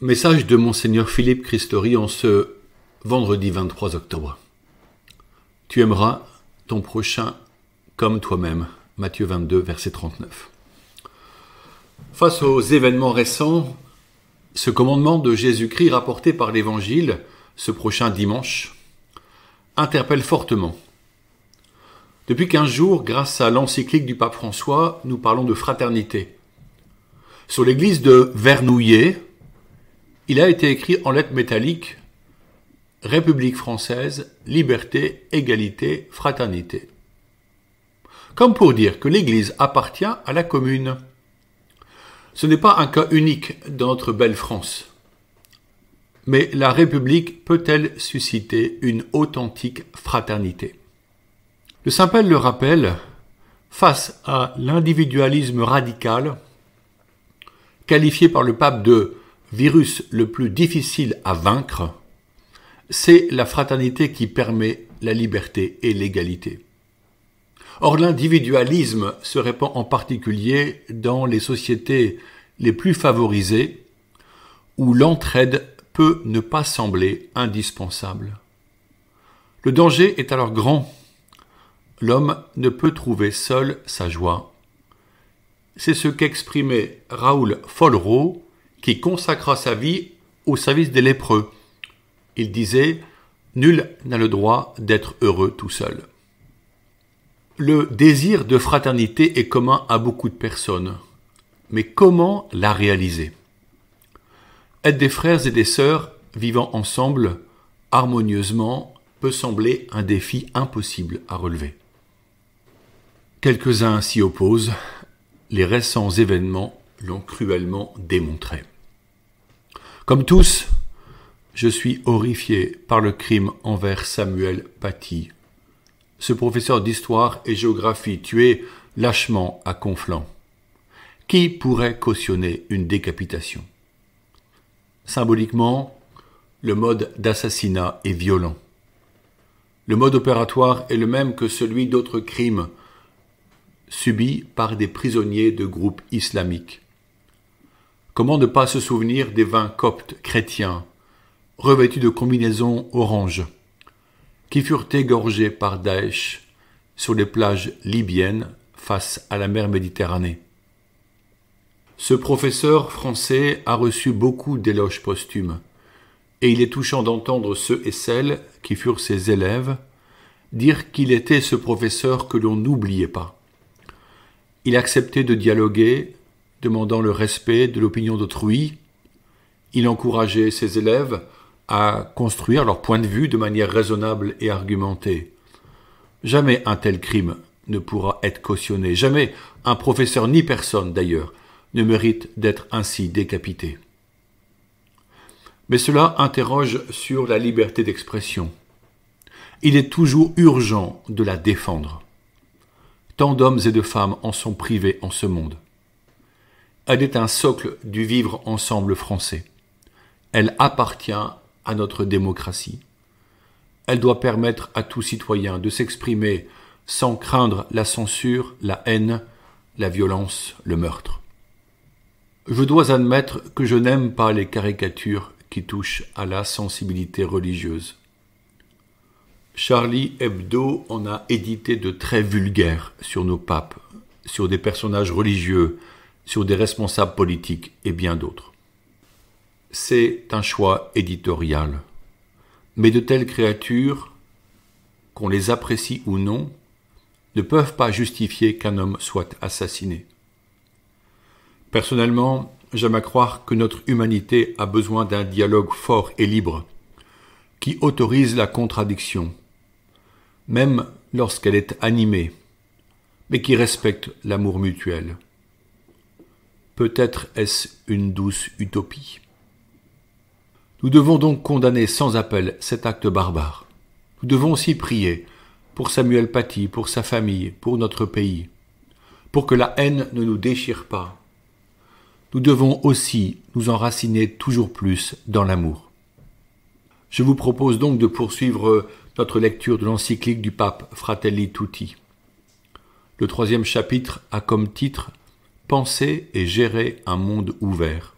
Message de Monseigneur Philippe Christori en ce vendredi 23 octobre. Tu aimeras ton prochain comme toi-même. Matthieu 22, verset 39. Face aux événements récents, ce commandement de Jésus-Christ rapporté par l'Évangile ce prochain dimanche interpelle fortement. Depuis 15 jours, grâce à l'encyclique du pape François, nous parlons de fraternité. Sur l'église de Vernouillet, il a été écrit en lettres métalliques République française, liberté, égalité, fraternité. Comme pour dire que l'Église appartient à la commune. Ce n'est pas un cas unique dans notre belle France. Mais la République peut-elle susciter une authentique fraternité Le Saint-Père le rappelle, face à l'individualisme radical, qualifié par le pape de virus le plus difficile à vaincre, c'est la fraternité qui permet la liberté et l'égalité. Or l'individualisme se répand en particulier dans les sociétés les plus favorisées où l'entraide peut ne pas sembler indispensable. Le danger est alors grand. L'homme ne peut trouver seul sa joie. C'est ce qu'exprimait Raoul Follereau qui consacra sa vie au service des lépreux. Il disait Nul n'a le droit d'être heureux tout seul. Le désir de fraternité est commun à beaucoup de personnes, mais comment la réaliser Être des frères et des sœurs vivant ensemble, harmonieusement, peut sembler un défi impossible à relever. Quelques-uns s'y opposent, les récents événements l'ont cruellement démontré. Comme tous, je suis horrifié par le crime envers Samuel Paty, ce professeur d'histoire et géographie tué lâchement à Conflans. Qui pourrait cautionner une décapitation Symboliquement, le mode d'assassinat est violent. Le mode opératoire est le même que celui d'autres crimes subis par des prisonniers de groupes islamiques Comment ne pas se souvenir des vins coptes chrétiens, revêtus de combinaisons orange, qui furent égorgés par Daesh sur les plages libyennes face à la mer Méditerranée. Ce professeur français a reçu beaucoup d'éloges posthumes, et il est touchant d'entendre ceux et celles qui furent ses élèves dire qu'il était ce professeur que l'on n'oubliait pas. Il acceptait de dialoguer demandant le respect de l'opinion d'autrui. Il encourageait ses élèves à construire leur point de vue de manière raisonnable et argumentée. Jamais un tel crime ne pourra être cautionné, jamais un professeur ni personne d'ailleurs ne mérite d'être ainsi décapité. Mais cela interroge sur la liberté d'expression. Il est toujours urgent de la défendre. Tant d'hommes et de femmes en sont privés en ce monde. Elle est un socle du vivre ensemble français. Elle appartient à notre démocratie. Elle doit permettre à tout citoyen de s'exprimer sans craindre la censure, la haine, la violence, le meurtre. Je dois admettre que je n'aime pas les caricatures qui touchent à la sensibilité religieuse. Charlie Hebdo en a édité de très vulgaires sur nos papes, sur des personnages religieux, sur des responsables politiques et bien d'autres. C'est un choix éditorial. Mais de telles créatures, qu'on les apprécie ou non, ne peuvent pas justifier qu'un homme soit assassiné. Personnellement, j'aime à croire que notre humanité a besoin d'un dialogue fort et libre, qui autorise la contradiction, même lorsqu'elle est animée, mais qui respecte l'amour mutuel. Peut-être est-ce une douce utopie Nous devons donc condamner sans appel cet acte barbare. Nous devons aussi prier pour Samuel Paty, pour sa famille, pour notre pays, pour que la haine ne nous déchire pas. Nous devons aussi nous enraciner toujours plus dans l'amour. Je vous propose donc de poursuivre notre lecture de l'encyclique du pape Fratelli Tutti. Le troisième chapitre a comme titre penser et gérer un monde ouvert.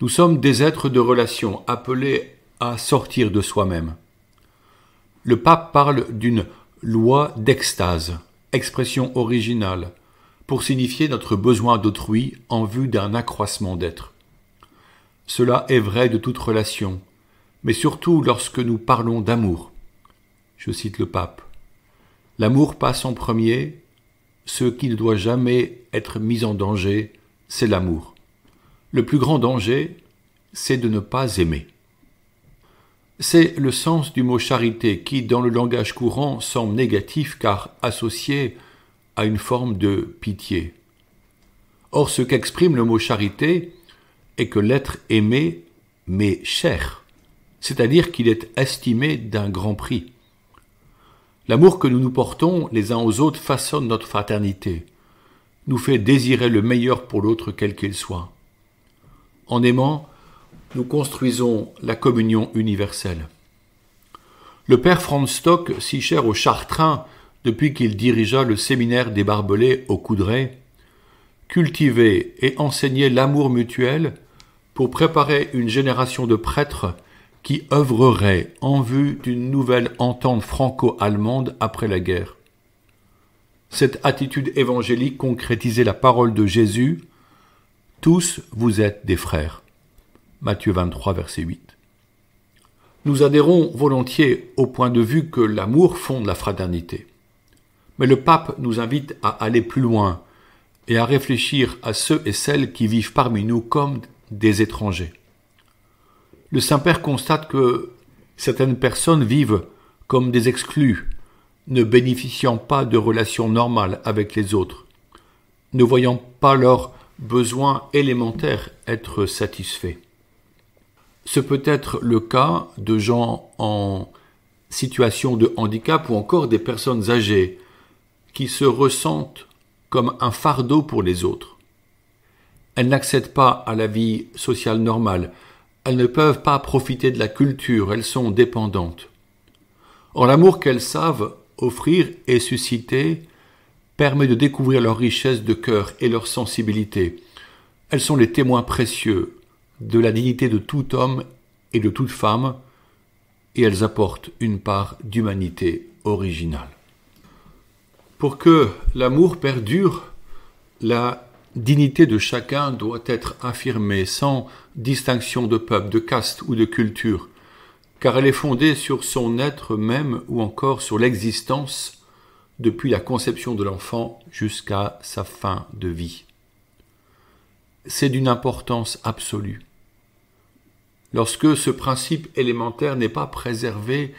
Nous sommes des êtres de relation appelés à sortir de soi-même. Le pape parle d'une loi d'extase, expression originale, pour signifier notre besoin d'autrui en vue d'un accroissement d'être. Cela est vrai de toute relation, mais surtout lorsque nous parlons d'amour. Je cite le pape. L'amour passe en premier ce qui ne doit jamais être mis en danger, c'est l'amour. Le plus grand danger, c'est de ne pas aimer. C'est le sens du mot charité qui, dans le langage courant, semble négatif car associé à une forme de pitié. Or, ce qu'exprime le mot charité est que l'être aimé met cher, c'est-à-dire qu'il est estimé d'un grand prix. L'amour que nous nous portons les uns aux autres façonne notre fraternité, nous fait désirer le meilleur pour l'autre quel qu'il soit. En aimant, nous construisons la communion universelle. Le père Franz Stock, si cher au Chartrain depuis qu'il dirigea le séminaire des Barbelés au Coudray, cultivait et enseignait l'amour mutuel pour préparer une génération de prêtres qui œuvrerait en vue d'une nouvelle entente franco-allemande après la guerre. Cette attitude évangélique concrétisait la parole de Jésus Tous vous êtes des frères. Matthieu 23, verset 8. Nous adhérons volontiers au point de vue que l'amour fonde la fraternité. Mais le pape nous invite à aller plus loin et à réfléchir à ceux et celles qui vivent parmi nous comme des étrangers le Saint-Père constate que certaines personnes vivent comme des exclus, ne bénéficiant pas de relations normales avec les autres, ne voyant pas leurs besoins élémentaires être satisfaits. Ce peut être le cas de gens en situation de handicap ou encore des personnes âgées qui se ressentent comme un fardeau pour les autres. Elles n'accèdent pas à la vie sociale normale, elles ne peuvent pas profiter de la culture, elles sont dépendantes. Or l'amour qu'elles savent offrir et susciter permet de découvrir leur richesse de cœur et leur sensibilité. Elles sont les témoins précieux de la dignité de tout homme et de toute femme, et elles apportent une part d'humanité originale. Pour que l'amour perdure, la dignité de chacun doit être affirmée sans distinction de peuple, de caste ou de culture, car elle est fondée sur son être même ou encore sur l'existence depuis la conception de l'enfant jusqu'à sa fin de vie. C'est d'une importance absolue. Lorsque ce principe élémentaire n'est pas préservé,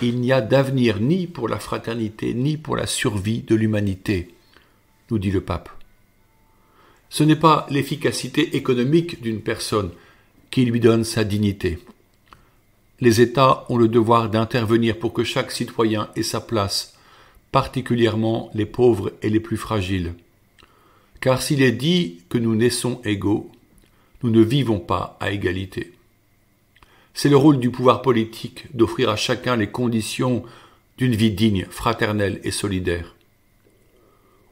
il n'y a d'avenir ni pour la fraternité ni pour la survie de l'humanité, nous dit le pape. Ce n'est pas l'efficacité économique d'une personne qui lui donne sa dignité. Les États ont le devoir d'intervenir pour que chaque citoyen ait sa place, particulièrement les pauvres et les plus fragiles. Car s'il est dit que nous naissons égaux, nous ne vivons pas à égalité. C'est le rôle du pouvoir politique d'offrir à chacun les conditions d'une vie digne, fraternelle et solidaire.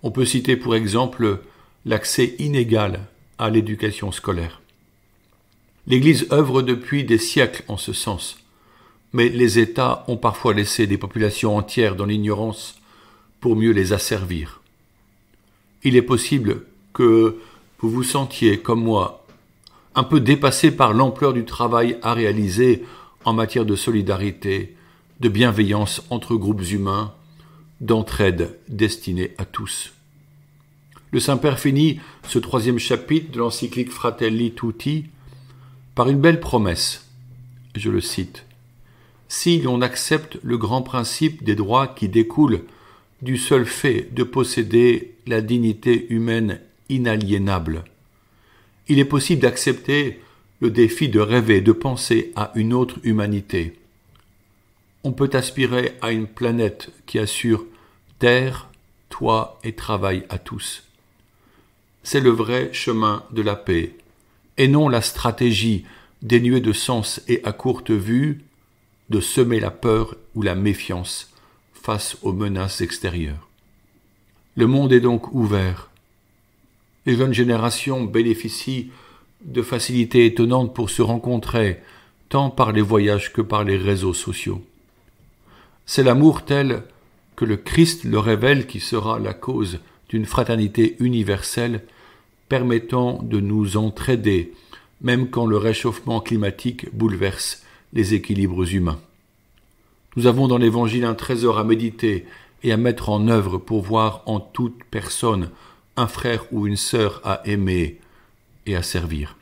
On peut citer pour exemple l'accès inégal à l'éducation scolaire. L'Église œuvre depuis des siècles en ce sens, mais les États ont parfois laissé des populations entières dans l'ignorance pour mieux les asservir. Il est possible que vous vous sentiez, comme moi, un peu dépassé par l'ampleur du travail à réaliser en matière de solidarité, de bienveillance entre groupes humains, d'entraide destinée à tous. Le Saint-Père finit ce troisième chapitre de l'encyclique Fratelli Tutti par une belle promesse. Je le cite. Si l'on accepte le grand principe des droits qui découle du seul fait de posséder la dignité humaine inaliénable, il est possible d'accepter le défi de rêver, de penser à une autre humanité. On peut aspirer à une planète qui assure terre, toit et travail à tous c'est le vrai chemin de la paix, et non la stratégie, dénuée de sens et à courte vue, de semer la peur ou la méfiance face aux menaces extérieures. Le monde est donc ouvert. Les jeunes générations bénéficient de facilités étonnantes pour se rencontrer, tant par les voyages que par les réseaux sociaux. C'est l'amour tel que le Christ le révèle qui sera la cause d'une fraternité universelle permettant de nous entraider, même quand le réchauffement climatique bouleverse les équilibres humains. Nous avons dans l'Évangile un trésor à méditer et à mettre en œuvre pour voir en toute personne un frère ou une sœur à aimer et à servir.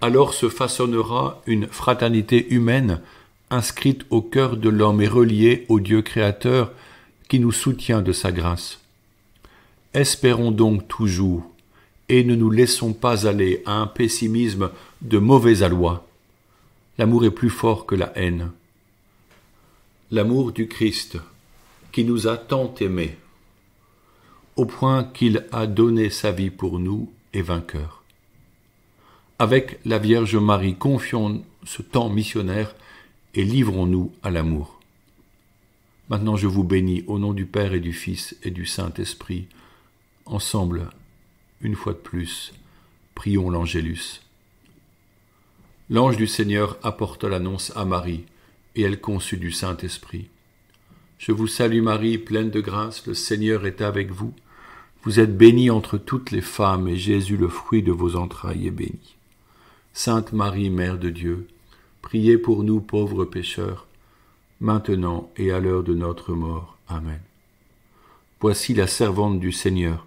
Alors se façonnera une fraternité humaine inscrite au cœur de l'homme et reliée au Dieu créateur qui nous soutient de sa grâce. Espérons donc toujours et ne nous laissons pas aller à un pessimisme de mauvais aloi. L'amour est plus fort que la haine. L'amour du Christ, qui nous a tant aimés, au point qu'il a donné sa vie pour nous, est vainqueur. Avec la Vierge Marie, confions ce temps missionnaire et livrons-nous à l'amour. Maintenant je vous bénis au nom du Père et du Fils et du Saint-Esprit. Ensemble, une fois de plus, prions l'Angélus. L'ange du Seigneur apporta l'annonce à Marie, et elle conçut du Saint-Esprit. Je vous salue Marie, pleine de grâce, le Seigneur est avec vous. Vous êtes bénie entre toutes les femmes, et Jésus, le fruit de vos entrailles, est béni. Sainte Marie, Mère de Dieu, priez pour nous pauvres pécheurs, maintenant et à l'heure de notre mort. Amen. Voici la servante du Seigneur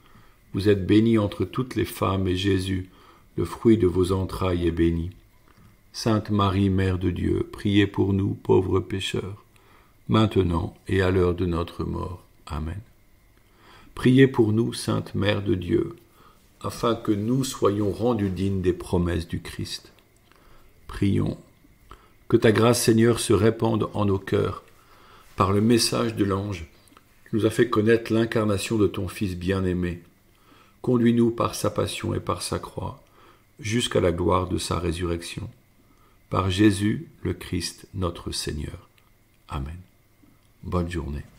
Vous êtes bénie entre toutes les femmes, et Jésus, le fruit de vos entrailles, est béni. Sainte Marie, Mère de Dieu, priez pour nous pauvres pécheurs, maintenant et à l'heure de notre mort. Amen. Priez pour nous, Sainte Mère de Dieu, afin que nous soyons rendus dignes des promesses du Christ. Prions. Que ta grâce, Seigneur, se répande en nos cœurs par le message de l'ange tu nous a fait connaître l'incarnation de ton Fils bien-aimé Conduis-nous par sa passion et par sa croix, jusqu'à la gloire de sa résurrection. Par Jésus le Christ, notre Seigneur. Amen. Bonne journée.